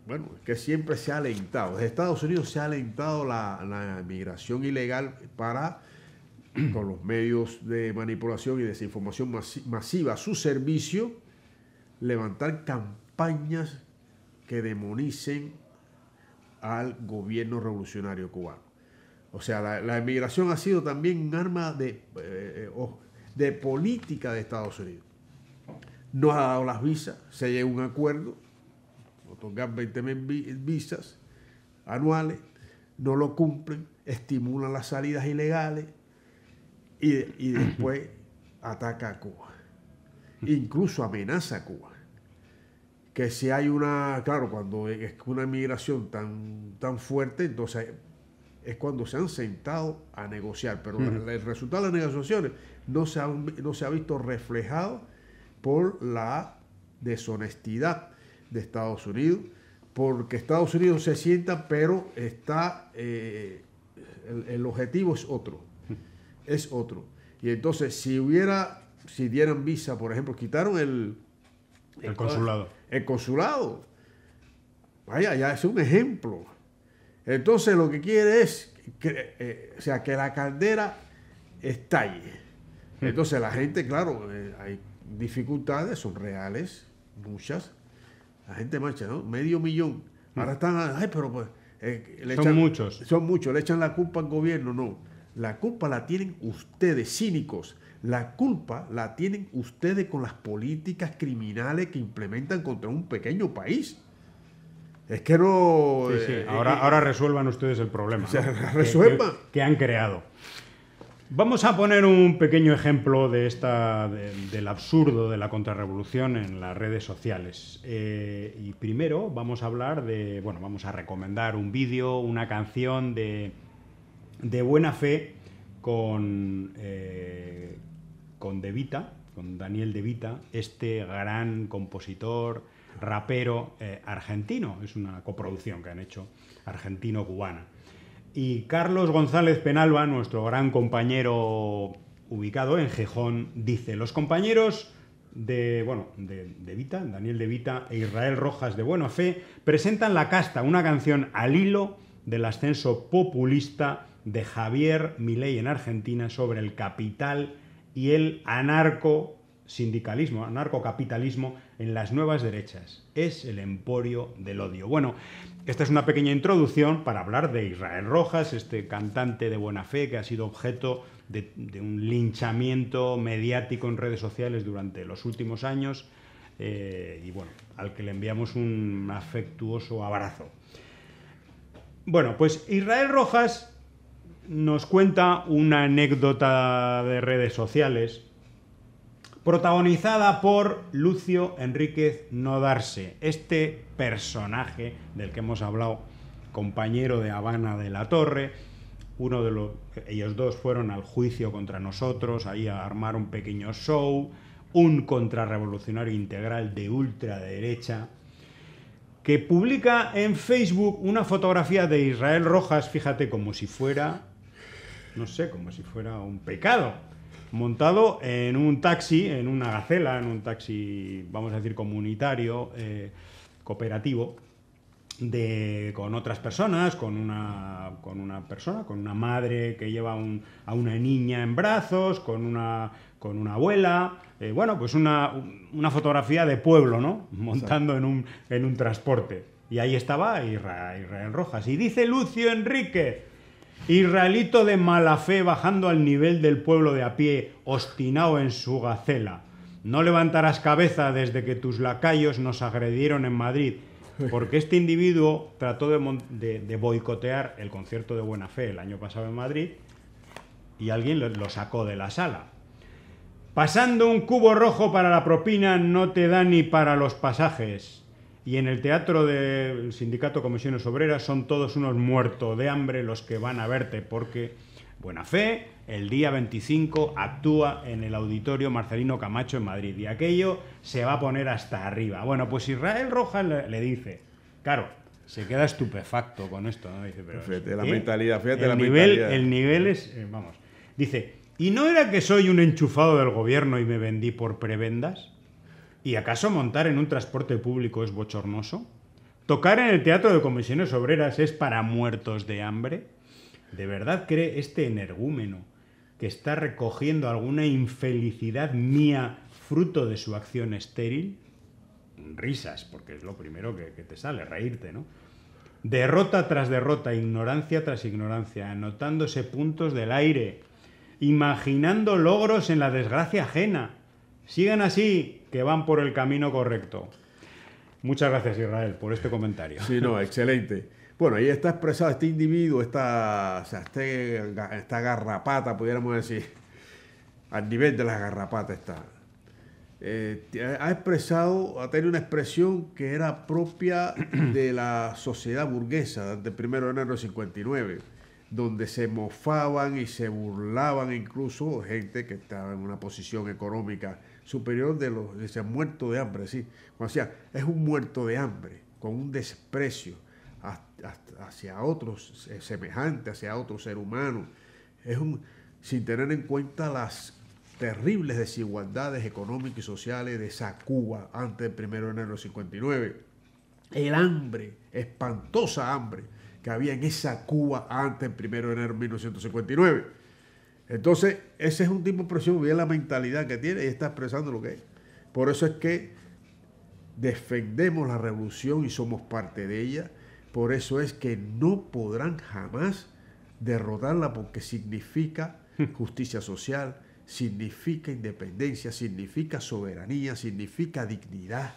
bueno, que siempre se ha alentado, Estados Unidos se ha alentado la, la ilegal para con los medios de manipulación y desinformación masiva a su servicio, levantar campañas que demonicen al gobierno revolucionario cubano. O sea, la, la emigración ha sido también un arma de, eh, eh, de política de Estados Unidos. No ha dado las visas, se llega a un acuerdo, otorgar 20.000 visas anuales, no lo cumplen, estimulan las salidas ilegales, y, después ataca a Cuba. Incluso amenaza a Cuba. Que si hay una, claro, cuando es una inmigración tan, tan fuerte, entonces es cuando se han sentado a negociar, pero el resultado de las negociaciones no se, no se ha visto reflejado por la deshonestidad de Estados Unidos, porque Estados Unidos se sienta, pero está, eh, el, objetivo es otro es otro. Y entonces, si hubiera, si dieran visa, por ejemplo, quitaron el, el, consulado. El consulado. Vaya, ya es un ejemplo. Entonces lo que quiere es que, eh, o sea, que la caldera estalle. Hmm. Entonces la gente, claro, eh, hay dificultades, son reales, muchas. La gente marcha, ¿no? Medio millón. Ahora hmm. están, ay, pero pues... Eh, son muchos. Son muchos, le echan la culpa al gobierno, no la culpa la tienen ustedes, cínicos. La culpa la tienen ustedes con las políticas criminales que implementan contra un pequeño país. Es que no. Eh, ahora, eh, ahora, resuelvan ustedes el problema. Que, han creado. Vamos a poner un pequeño ejemplo de esta, del absurdo de la contrarrevolución en las redes sociales. Eh, y primero vamos a hablar de. Bueno, vamos a recomendar un vídeo, una canción de de buena fe con, eh, con De con Daniel De Vita, este gran compositor, rapero eh, argentino. Es una coproducción que han hecho argentino-cubana. Y Carlos González Penalba, nuestro gran compañero ubicado en Gijón, dice, los compañeros de, bueno, de, de, Daniel de Vita e Israel Rojas de Buena Fe, presentan La Casta, una canción al hilo del ascenso populista de Javier Milei en Argentina sobre el capital y el anarco sindicalismo, anarcocapitalismo en las nuevas derechas. Es el emporio del odio. Bueno, esta es una pequeña introducción para hablar de Israel Rojas, este cantante de buena fe que ha sido objeto de, un linchamiento mediático en redes sociales durante los últimos años eh, y bueno, al que le enviamos un afectuoso abrazo. Bueno, pues Israel Rojas nos cuenta una anécdota de redes sociales protagonizada por Lucio Enríquez Nodarse, este personaje del que hemos hablado, compañero de Habana de la Torre. Uno de los, ellos dos fueron al juicio contra nosotros, ahí a armar un pequeño show, un contrarrevolucionario integral de ultraderecha, que publica en Facebook una fotografía de Israel Rojas, fíjate, como si fuera no sé, como si fuera un pecado, montado en un taxi, en una gacela, en un taxi, vamos a decir, comunitario, eh, cooperativo, con otras personas, con una, con una persona, con una madre que lleva a una niña en brazos, con una, con una abuela. Eh, bueno, pues una, fotografía de pueblo, ¿no? Montando en un, un transporte. Y ahí estaba Israel Rojas. Y dice Lucio Enrique... Israelito de mala fe bajando al nivel del pueblo de a pie, ostinado en su gacela. No levantarás cabeza desde que tus lacayos nos agredieron en Madrid, porque este individuo trató de, boicotear el concierto de buena fe el año pasado en Madrid y alguien lo sacó de la sala. Pasando un cubo rojo para la propina no te da ni para los pasajes. Y en el teatro del sindicato Comisiones Obreras son todos unos muertos de hambre los que van a verte, porque Buena Fe el día 25 actúa en el auditorio Marcelino Camacho en Madrid y aquello se va a poner hasta arriba. Bueno, pues Israel Rojas le, dice, claro, se queda estupefacto con esto, fíjate la mentalidad, fíjate nivel, mentalidad. El nivel es, eh, vamos, dice, ¿y no era que soy un enchufado del gobierno y me vendí por prebendas? ¿Y acaso montar en un transporte público es bochornoso? ¿Tocar en el teatro de comisiones obreras es para muertos de hambre? ¿De verdad cree este energúmeno que está recogiendo alguna infelicidad mía fruto de su acción estéril? Risas, porque es lo primero que, te sale, reírte, ¿no? Derrota tras derrota, ignorancia tras ignorancia, anotándose puntos del aire, imaginando logros en la desgracia ajena, Sigan así, que van por el camino correcto. Muchas gracias, Israel, por este comentario. Sí, no, excelente. Bueno, ahí está expresado este individuo, este esta, garrapata, pudiéramos decir, al nivel de la garrapata está. Eh, ha expresado, ha tenido una expresión que era propia de la sociedad burguesa del 1 de enero de 59, donde se mofaban y se burlaban incluso gente que estaba en una posición económica superior de los, muertos muerto de hambre, sí. O sea, es un muerto de hambre, con un desprecio hacia otros, eh, semejante hacia otro ser humano. Es un, sin tener en cuenta las terribles desigualdades económicas y sociales de esa Cuba antes del 1 de enero de 59. El hambre, espantosa hambre que había en esa Cuba antes del 1 de enero de 1959. Entonces, ese es un tipo y bien la mentalidad que tiene y está expresando lo que es. Por eso es que defendemos la revolución y somos parte de ella. Por eso es que no podrán jamás derrotarla porque significa hmm. justicia social, significa independencia, significa soberanía, significa dignidad.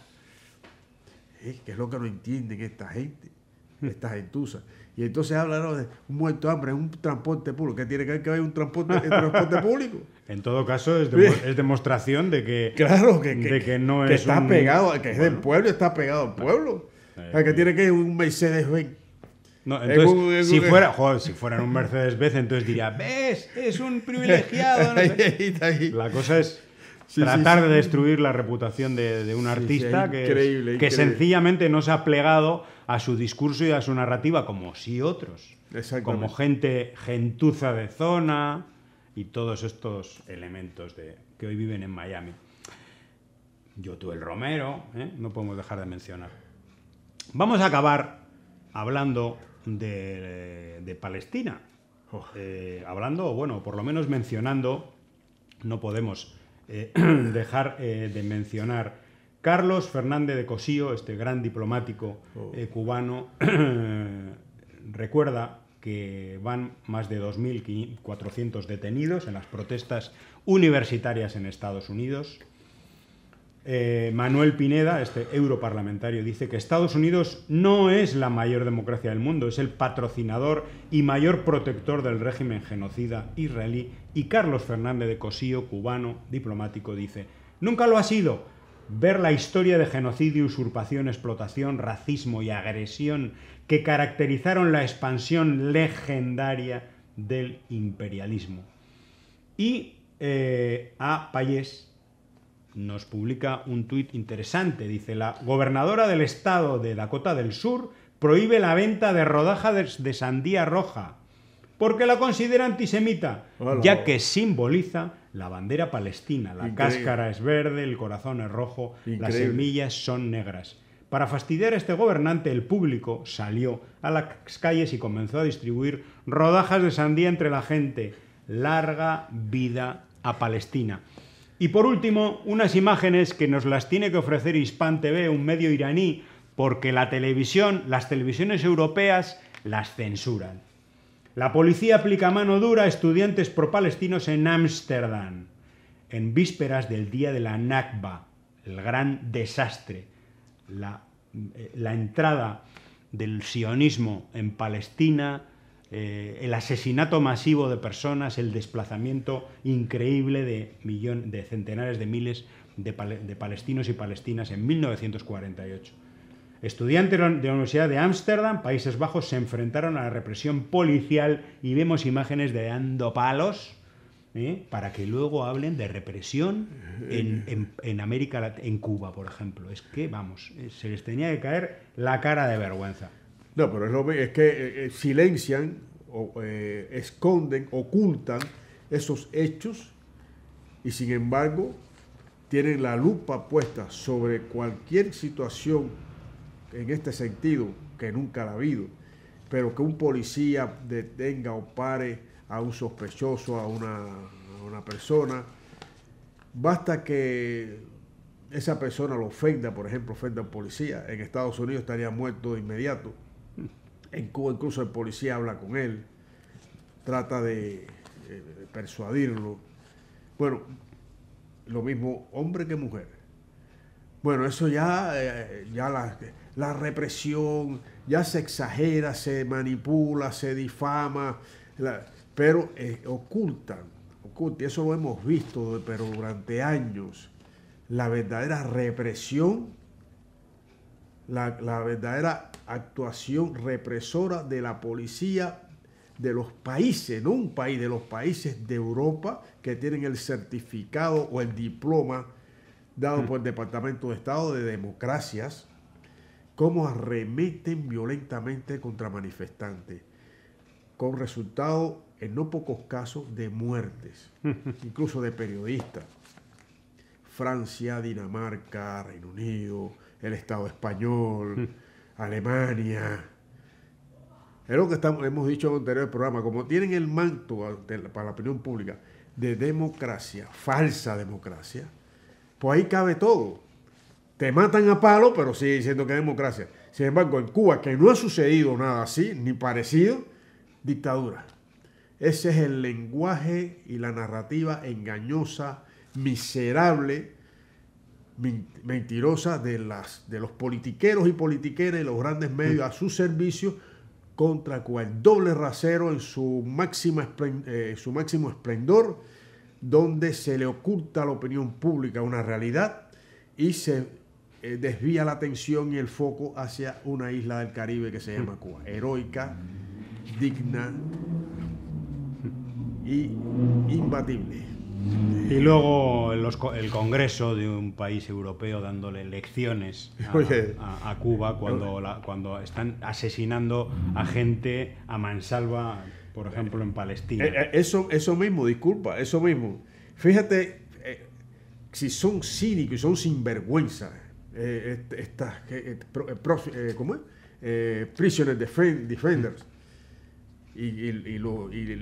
¿Eh? Que es lo que no entienden esta gente, hmm. estas gentuza. Y entonces hablaron de un muerto hambre, es un transporte público. ¿Qué tiene que ver que un transporte, transporte público? En todo caso, es, demostración de que. Claro, que, que, que no está pegado. pegado, que es del pueblo, está pegado al pueblo. Ah, que eh, tiene que ir un Mercedes Benz. No, entonces, si, fuera, si fueran un Mercedes-Benz, entonces diría, ves, es un privilegiado. La cosa es tratar de destruir la reputación de, un artista que, sencillamente no se ha plegado a su discurso y a su narrativa como sí otros, como gente gentuza de zona y todos estos elementos de, que hoy viven en Miami. Yo el Romero, ¿eh? no podemos dejar de mencionar. Vamos a acabar hablando de, de Palestina. Oh. Eh, hablando, o bueno, por lo menos mencionando, no podemos eh, dejar eh, de mencionar. Carlos Fernández de Cosío, este gran diplomático oh. eh, cubano, recuerda que van más de 2.400 detenidos en las protestas universitarias en Estados Unidos. Eh, Manuel Pineda, este europarlamentario, dice que Estados Unidos no es la mayor democracia del mundo, es el patrocinador y mayor protector del régimen genocida israelí. Y Carlos Fernández de Cosío, cubano, diplomático, dice, nunca lo ha sido. Ver la historia de genocidio, usurpación, explotación, racismo y agresión que caracterizaron la expansión legendaria del imperialismo. Y eh, a Payés nos publica un tuit interesante. Dice, la gobernadora del estado de Dakota del Sur prohíbe la venta de rodajas de sandía roja porque la considera antisemita, ya que simboliza la bandera palestina. La cáscara es verde, el corazón es rojo, las semillas son negras. Para fastidiar a este gobernante, el público salió a las calles y comenzó a distribuir rodajas de sandía entre la gente. Larga vida a Palestina. Y por último, unas imágenes que nos las tiene que ofrecer Hispan TV, un medio iraní, porque la televisión, las televisiones europeas, las censuran. La policía aplica mano dura a estudiantes pro-palestinos en Ámsterdam, en vísperas del día de la Nakba, el gran desastre, la, eh, la entrada del sionismo en Palestina, eh, el asesinato masivo de personas, el desplazamiento increíble de, de centenares de miles de, palestinos y palestinas en 1948. Estudiantes de la Universidad de Ámsterdam, Países Bajos, se enfrentaron a la represión policial y vemos imágenes de dando palos ¿eh? para que luego hablen de represión en, eh. en América, en Cuba, por ejemplo. Es que, vamos, se les tenía que caer la cara de vergüenza. No, pero es, que eh, eh, silencian, o, eh, esconden, ocultan esos hechos y sin embargo tienen la lupa puesta sobre cualquier situación en este sentido que nunca la ha habido, pero que un policía detenga o pare a un sospechoso, a una, a una persona, basta que esa persona lo ofenda, por ejemplo, ofenda a un policía, en Estados Unidos estaría muerto de inmediato Cuba incluso el policía habla con él, trata eh, de, persuadirlo. Bueno, lo mismo hombre que mujer. Bueno, eso ya, eh, ya la, represión, ya se exagera, se manipula, se difama, pero eh, oculta. ocultan, ocultan, eso lo hemos visto, pero durante años, la verdadera represión, la, la verdadera actuación represora de la policía de los países, no un país, de los países de Europa que tienen el certificado o el diploma dado mm. por el Departamento de Estado de Democracias, cómo arremeten violentamente contra manifestantes, con resultado en no pocos casos de muertes, incluso de periodistas. Francia, Dinamarca, Reino Unido, el Estado español. Mm. Alemania. Es lo que estamos, hemos dicho en el anterior programa, como tienen el manto para la opinión pública de democracia, falsa democracia, pues ahí cabe todo. Te matan a palo, pero siguen diciendo que es democracia. Sin embargo, en Cuba, que no ha sucedido nada así, ni parecido, dictadura. Ese es el lenguaje y la narrativa engañosa, miserable mentirosa de, las, de los politiqueros y politiqueras y los grandes medios a su servicio contra cual doble rasero en su, máxima, eh, su máximo esplendor, donde se le oculta a la opinión pública una realidad y se eh, desvía la atención y el foco hacia una isla del Caribe que se llama Cuba, heroica, digna y imbatible. Y luego el Congreso de un país europeo dándole lecciones a, Cuba cuando, cuando están asesinando a gente a mansalva, por ejemplo, en Palestina. Eh, eh, eso, eso mismo, disculpa, eso mismo. Fíjate, eh, si son cínicos y son sinvergüenza, estas, ¿cómo es? Prisoner Defenders y,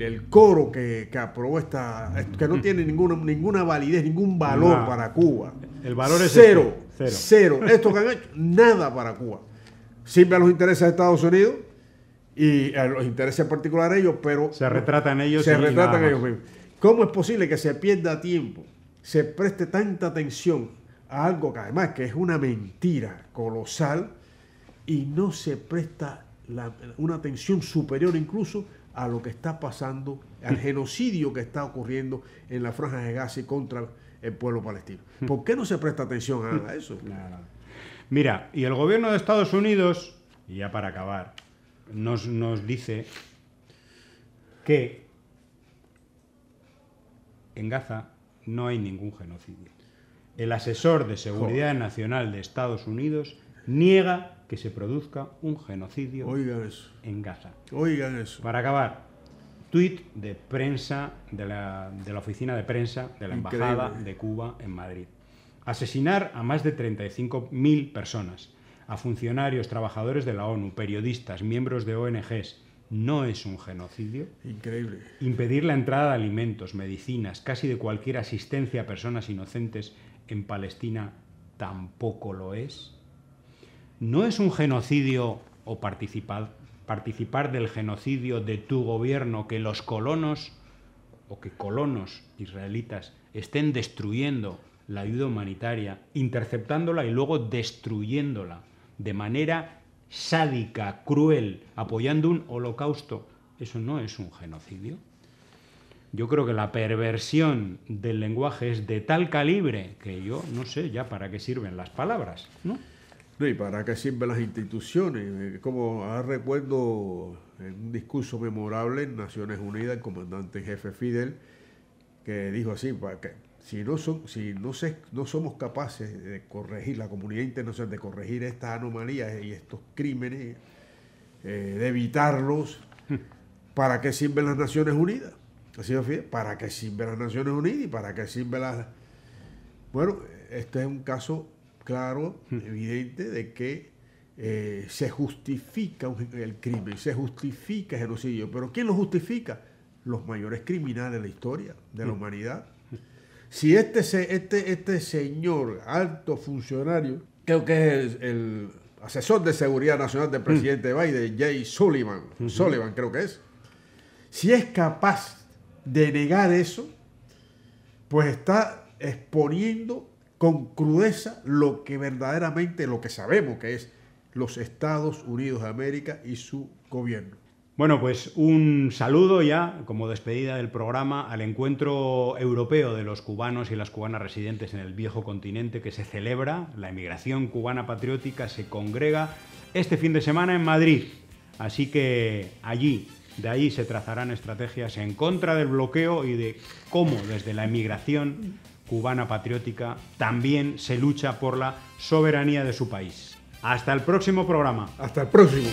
el coro que, aprobó esta, que no tiene ninguna, ninguna validez, ningún valor para Cuba. El valor es este, cero. cero. Esto que han hecho, nada para Cuba. Sirve a los intereses de Estados Unidos y a los intereses particulares de ellos, pero... Se retratan ellos. Se ellos mismos. ¿Cómo es posible que se pierda tiempo, se preste tanta atención a algo que además que es una mentira colosal y no se presta una atención superior incluso a lo que está pasando, al genocidio que está ocurriendo en la franja de Gaza contra el pueblo palestino. ¿Por qué no se presta atención a eso? Mira, y el gobierno de Estados Unidos, y ya para acabar, nos, dice que en Gaza no hay ningún genocidio. El asesor de Seguridad Nacional de Estados Unidos niega que se produzca un genocidio en Gaza. Oigan eso. Para acabar, tweet de prensa de la, oficina de prensa de la Embajada de Cuba en Madrid. Asesinar a más de 35.000 personas, a funcionarios, trabajadores de la ONU, periodistas, miembros de ONGs, no es un genocidio. Increíble. Impedir la entrada de alimentos, medicinas, casi de cualquier asistencia a personas inocentes en Palestina tampoco lo es. ¿no es un genocidio o participar, participar del genocidio de tu gobierno que los colonos o que colonos israelitas estén destruyendo la ayuda humanitaria, interceptándola y luego destruyéndola de manera sádica, cruel, apoyando un holocausto? ¿Eso no es un genocidio? Yo creo que la perversión del lenguaje es de tal calibre que yo no sé ya para qué sirven las palabras, ¿no? ¿Y para qué sirven las instituciones? Como ah, recuerdo en un discurso memorable en Naciones Unidas, el comandante en jefe Fidel, que dijo así, para si no, si no, somos capaces de corregir, la comunidad internacional, de corregir estas anomalías y estos crímenes, eh, de evitarlos, ¿para qué sirven las Naciones Unidas? Así ¿para qué sirven las Naciones Unidas y para qué sirven las... Bueno, este es un caso claro, evidente, de que eh, se justifica el crimen, se justifica el genocidio. Pero ¿quién lo justifica? Los mayores criminales de la historia, de la humanidad. Si este, este, este señor, alto funcionario, creo que es el asesor de seguridad nacional del presidente Biden, Jay Sullivan, Sullivan creo que es, si es capaz de negar eso, pues está exponiendo con crudeza lo que verdaderamente, lo que sabemos que es los Estados Unidos de América y su gobierno. Bueno, pues un saludo ya como despedida del programa al encuentro europeo de los cubanos y las cubanas residentes en el viejo continente que se celebra, la emigración cubana patriótica se congrega este fin de semana en Madrid. Así que allí, de ahí se trazarán estrategias en contra del bloqueo y de cómo desde la emigración cubana patriótica también se lucha por la soberanía de su país. Hasta el próximo programa. Hasta el próximo.